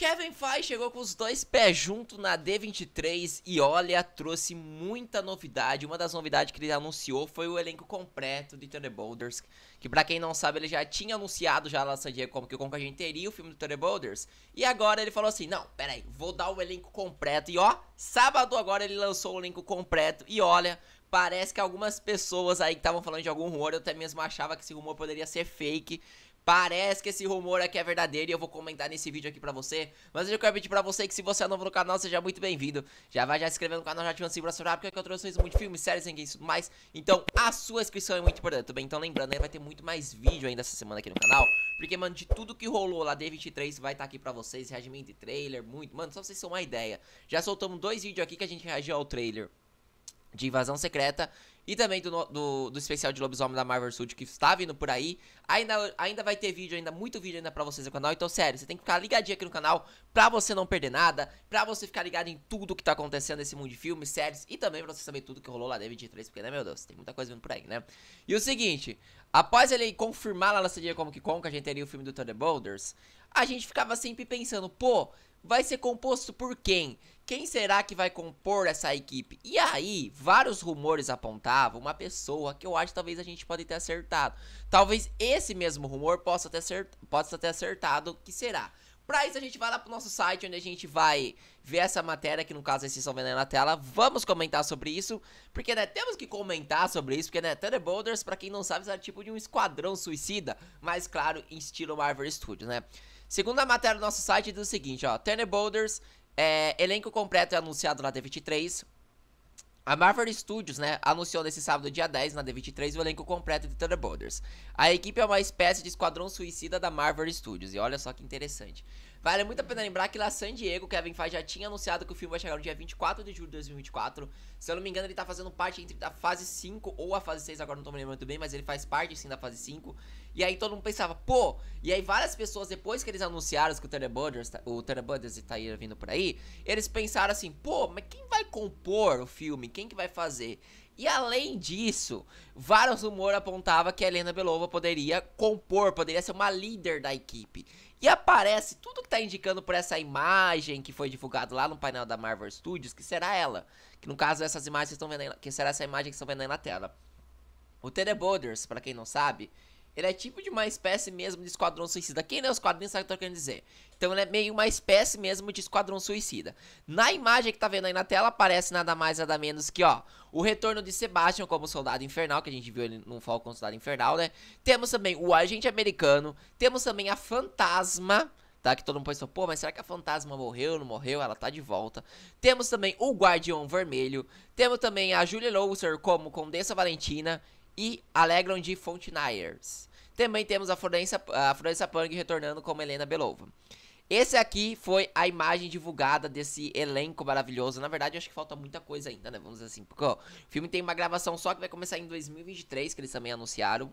Kevin Feige chegou com os dois pés junto na D23 e olha, trouxe muita novidade. Uma das novidades que ele anunciou foi o elenco completo de Boulders. que para quem não sabe, ele já tinha anunciado já lá San Diego como que, o a gente teria o filme do Boulders. E agora ele falou assim, não, peraí, vou dar o elenco completo. E ó, sábado agora ele lançou o elenco completo e olha... Parece que algumas pessoas aí que estavam falando de algum rumor, eu até mesmo achava que esse rumor poderia ser fake, Parece que esse rumor aqui é verdadeiro e eu vou comentar nesse vídeo aqui pra você. Mas eu quero pedir pra você que se você é novo no canal, seja muito bem-vindo. Já vai já se inscrevendo no canal, já ativando o sininho pra sobrar, porque eu trouxe muitos muito filmes, séries, em e tudo mais. Então a sua inscrição é muito importante, tudo bem? Então lembrando, né, vai ter muito mais vídeo ainda essa semana aqui no canal. Porque, mano, de tudo que rolou lá, D23 vai estar tá aqui pra vocês, reagimento de trailer, muito. Mano, só pra vocês terem uma ideia. Já soltamos dois vídeos aqui que a gente reagiu ao trailer de Invasão Secreta e também do, do, do especial de lobisomem da Marvel Studios que está vindo por aí. Ainda, ainda vai ter vídeo, ainda muito vídeo ainda pra vocês no canal. Então, sério, você tem que ficar ligadinho aqui no canal pra você não perder nada, pra você ficar ligado em tudo que tá acontecendo nesse mundo de filmes, séries e também pra você saber tudo que rolou lá da M23, porque, né, meu Deus, tem muita coisa vindo por aí, né? E o seguinte, após ele confirmar lá na como Comic Con que a gente teria o filme do Thunderbolts, a gente ficava sempre pensando, pô, vai ser composto por quem? Quem será que vai compor essa equipe? E aí, vários rumores apontavam uma pessoa que eu acho que talvez a gente pode ter acertado. Talvez esse mesmo rumor possa ter, acert... possa ter acertado que será. Pra isso a gente vai lá pro nosso site onde a gente vai ver essa matéria, que no caso vocês estão vendo aí na tela. Vamos comentar sobre isso, porque né, temos que comentar sobre isso, porque né, Thunderbolters, pra quem não sabe, é tipo de um esquadrão suicida, mas claro, em estilo Marvel Studios, né? Segunda matéria do nosso site diz o seguinte, ó. Turner Boulders, é, elenco completo é anunciado na D23. A Marvel Studios, né, anunciou nesse sábado, dia 10, na D23, o elenco completo de Thunder Boulders. A equipe é uma espécie de esquadrão suicida da Marvel Studios, e olha só que interessante. Vale muito a pena lembrar que lá San Diego, Kevin Feige já tinha anunciado que o filme vai chegar no dia 24 de julho de 2024. Se eu não me engano, ele tá fazendo parte entre fase 5 ou a fase 6, agora não tô me lembrando muito bem, mas ele faz parte sim da fase 5. E aí todo mundo pensava, pô, e aí várias pessoas, depois que eles anunciaram que o Thunderbudders, tá, o Thunderbudders e Taira vindo por aí, eles pensaram assim, pô, mas quem vai compor o filme? Quem que vai fazer? E além disso, vários rumores apontavam que a Helena Belova poderia compor, poderia ser uma líder da equipe. E aparece tudo que está indicando por essa imagem que foi divulgado lá no painel da Marvel Studios, que será ela. Que no caso essas imagens que estão vendo aí, que será essa imagem que estão vendo aí na tela. O Tere Borders, para quem não sabe, ele é tipo de uma espécie mesmo de esquadrão suicida. Quem é os quadrinhos sabe o que eu tô querendo dizer. Então ele é meio uma espécie mesmo de esquadrão suicida. Na imagem que tá vendo aí na tela aparece nada mais nada menos que, ó, o retorno de Sebastian como soldado infernal, que a gente viu ele no Falcon Soldado Infernal, né? Temos também o agente americano, temos também a fantasma, tá? Que todo mundo pensou, pô, mas será que a fantasma morreu, não morreu? Ela tá de volta. Temos também o Guardião Vermelho, temos também a Julia Louser como Condessa Valentina e alegram de Fontenayers. Também temos a Florença, a Florença Pang retornando como Helena Belova. Esse aqui foi a imagem divulgada desse elenco maravilhoso. Na verdade, eu acho que falta muita coisa ainda, né? Vamos dizer assim, porque ó, o filme tem uma gravação só que vai começar em 2023, que eles também anunciaram.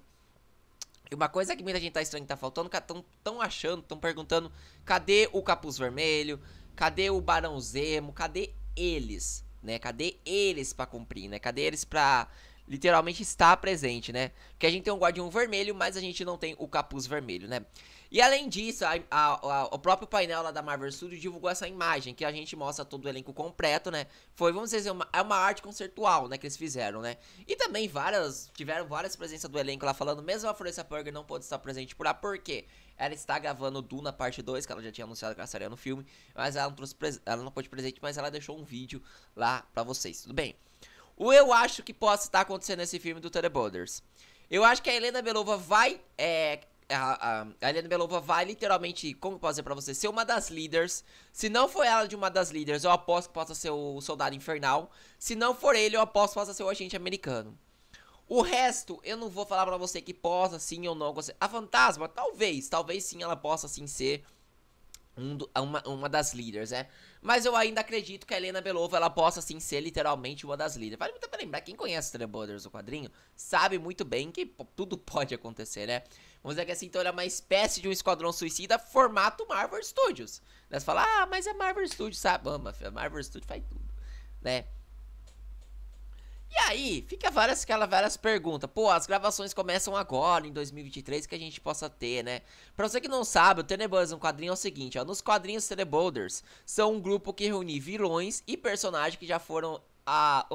E uma coisa que muita gente tá estranha que tá faltando, cara, tão achando, tão perguntando, cadê o Capuz Vermelho? Cadê o Barão Zemo? Cadê eles? Né? Cadê eles para cumprir, né? Cadê eles para literalmente está presente, né? Porque a gente tem um guardião vermelho, mas a gente não tem o capuz vermelho, né? E além disso, a, a, a, o próprio painel lá da Marvel Studios divulgou essa imagem, que a gente mostra todo o elenco completo, né? Foi, vamos dizer, assim, uma, é uma arte conceitual, né, que eles fizeram, né? E também várias, tiveram várias presenças do elenco lá falando, mesmo a Florence Burger não pode estar presente por lá, por quê? Ela está gravando Duna Parte 2, que ela já tinha anunciado que ela estaria no filme, mas ela não, trouxe ela não pôde presente, mas ela deixou um vídeo lá pra vocês, tudo bem? O eu acho que possa estar acontecendo nesse filme do Borders. Eu acho que a Helena Belova vai. É, a, a, a, Helena Belova vai literalmente, como posso dizer pra você, ser uma das líderes. Se não for ela de uma das líderes, eu aposto que possa ser o Soldado Infernal. Se não for ele, eu aposto que possa ser o agente americano. O resto, eu não vou falar para você que possa sim ou não. A fantasma, talvez, talvez sim ela possa sim ser um do, uma, uma das líderes, né? Mas eu ainda acredito que a Helena Belova ela possa sim ser literalmente uma das líderes. Vale muito pra lembrar, quem conhece Thunderborders, o quadrinho, sabe muito bem que tudo pode acontecer, né? Vamos dizer que assim, então ela é uma espécie de um esquadrão suicida, formato Marvel Studios. Né? Você fala, ah, mas é Marvel Studios, sabe? Ama, Marvel Studios faz tudo, né? E aí, fica várias, várias perguntas. Pô, as gravações começam agora, em 2023, que a gente possa ter, né? Pra você que não sabe, o é um quadrinho é o seguinte, ó. Nos quadrinhos Tenebolders são um grupo que reúne vilões e personagens que já foram ah,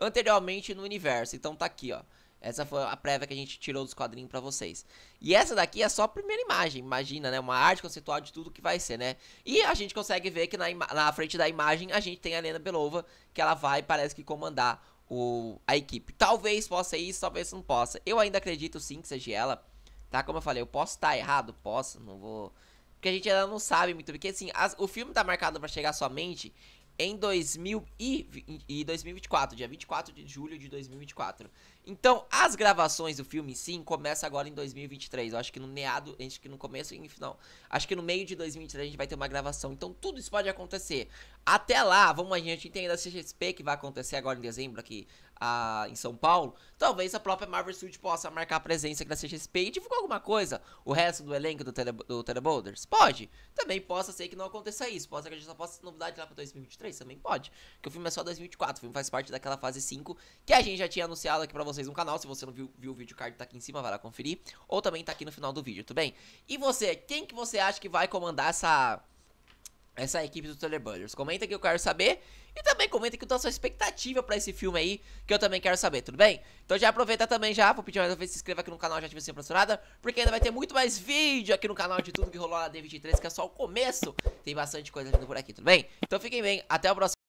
anteriormente no universo. Então tá aqui, ó. Essa foi a prévia que a gente tirou dos quadrinhos para vocês. E essa daqui é só a primeira imagem, imagina, né? Uma arte conceitual de tudo que vai ser, né? E a gente consegue ver que na, na frente da imagem a gente tem a Lena Belova, que ela vai, parece que, comandar o, a equipe. Talvez possa isso, talvez não possa. Eu ainda acredito sim que seja ela, tá? Como eu falei, eu posso estar tá errado? Posso, não vou... Porque a gente ainda não sabe muito, porque assim, as, o filme tá marcado para chegar somente em 2000 e, e 2024, dia 24 de julho de 2024. Então, as gravações do filme, sim, começa agora em 2023. Eu acho que no meado, acho que no começo e final. Acho que no meio de 2023 a gente vai ter uma gravação. Então, tudo isso pode acontecer. Até lá, vamos a gente entender a CXP que vai acontecer agora em dezembro aqui a, em São Paulo, talvez a própria Marvel Studios possa marcar a presença aqui na CXP e divulgar alguma coisa. O resto do elenco do, tele, do Teleboulders? Pode. Também possa ser que não aconteça isso. Pode ser que a gente só possa ter novidade lá pra 2023? Também pode. Porque o filme é só 2024. O filme faz parte daquela fase 5 que a gente já tinha anunciado aqui pra vocês vocês no canal. Se você não viu, viu o vídeo, o card tá aqui em cima, vai lá conferir. Ou também tá aqui no final do vídeo, tudo bem? E você, quem que você acha que vai comandar essa essa equipe do Telebullers. Comenta que eu quero saber e também comenta que tô a sua expectativa para esse filme aí, que eu também quero saber, tudo bem? Então já aproveita também já, vou pedir mais uma vez, se inscreva aqui no canal, já ative a sininho porque ainda vai ter muito mais vídeo aqui no canal de tudo que rolou na D23, que é só o começo. Tem bastante coisa vindo por aqui, tudo bem? Então fiquem bem, até o próximo